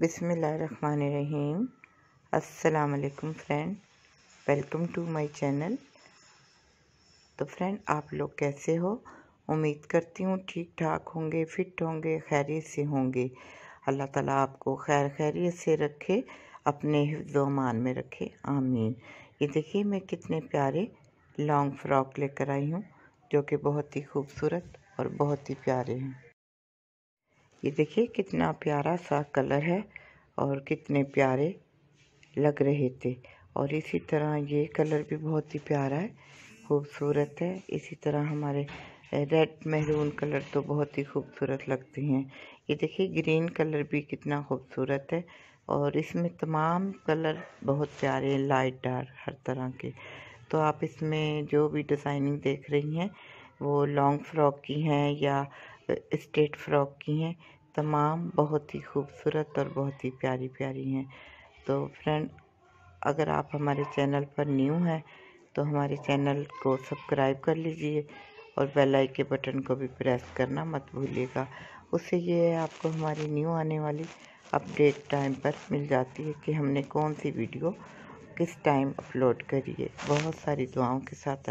बिसमीम असलकम friend welcome to my channel तो फ्रेंड आप लोग कैसे हो उम्मीद करती हूँ ठीक ठाक होंगे फिट होंगे खैरियत से होंगे अल्लाह ताला आपको खैर खैरियत से रखे अपने हिफ्जमान में रखे आमीन ये देखिए मैं कितने प्यारे लॉन्ग फ्रॉक लेकर आई हूँ जो कि बहुत ही खूबसूरत और बहुत ही प्यारे हैं ये देखिए कितना प्यारा सा कलर है और कितने प्यारे लग रहे थे और इसी तरह ये कलर भी बहुत ही प्यारा है खूबसूरत है इसी तरह हमारे रेड मेहरून कलर तो बहुत ही खूबसूरत लगते हैं ये देखिए ग्रीन कलर भी कितना खूबसूरत है और इसमें तमाम कलर बहुत प्यारे लाइट डार्क हर तरह के तो आप इसमें जो भी डिज़ाइनिंग देख रही हैं वो लॉन्ग फ्रॉक की हैं या स्टेट फ्रॉक की हैं तमाम बहुत ही खूबसूरत और बहुत ही प्यारी प्यारी हैं तो फ्रेंड अगर आप हमारे चैनल पर न्यू हैं तो हमारे चैनल को सब्सक्राइब कर लीजिए और बेल आइकन के बटन को भी प्रेस करना मत भूलिएगा उससे ये आपको हमारी न्यू आने वाली अपडेट टाइम पर मिल जाती है कि हमने कौन सी वीडियो किस टाइम अपलोड करी है बहुत सारी दुआओं के साथ